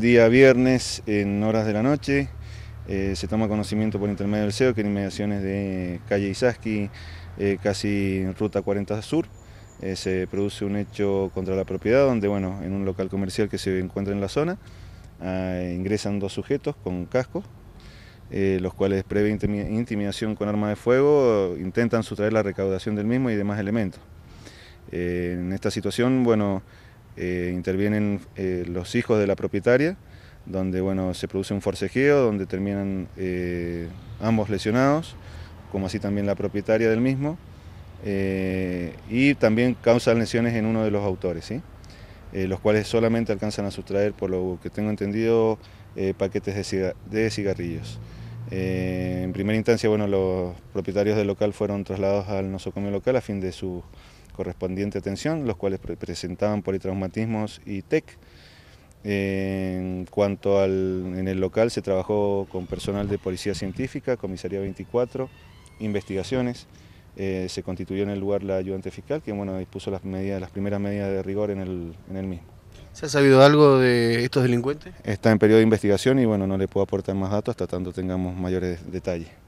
día viernes, en horas de la noche, eh, se toma conocimiento por intermedio del CEO que en inmediaciones de calle Isaski, eh, casi ruta 40 sur, eh, se produce un hecho contra la propiedad donde, bueno, en un local comercial que se encuentra en la zona, ah, ingresan dos sujetos con casco eh, los cuales previa intimidación con arma de fuego intentan sustraer la recaudación del mismo y demás elementos. en esta situación, bueno, eh, intervienen eh, los hijos de la propietaria, donde bueno, se produce un forcejeo, donde terminan eh, ambos lesionados, como así también la propietaria del mismo, y también causan lesiones en uno de los autores, los cuales solamente alcanzan a sustraer, por lo que tengo entendido, paquetes de, de cigarrillos. en primera instancia, bueno, los propietarios del local fueron trasladados al nosocomio local a fin de su correspondiente atención, los cuales presentaban politraumatismos y TEC. En cuanto al en el local se trabajó con personal de policía científica, comisaría 24, investigaciones. Eh, se constituyó en el lugar la ayudante fiscal, que bueno, dispuso las medidas, las primeras medidas de rigor en el, en el mismo. ¿Se ha sabido algo de estos delincuentes? Está en periodo de investigación y bueno, no le puedo aportar más datos hasta tanto tengamos mayores detalles.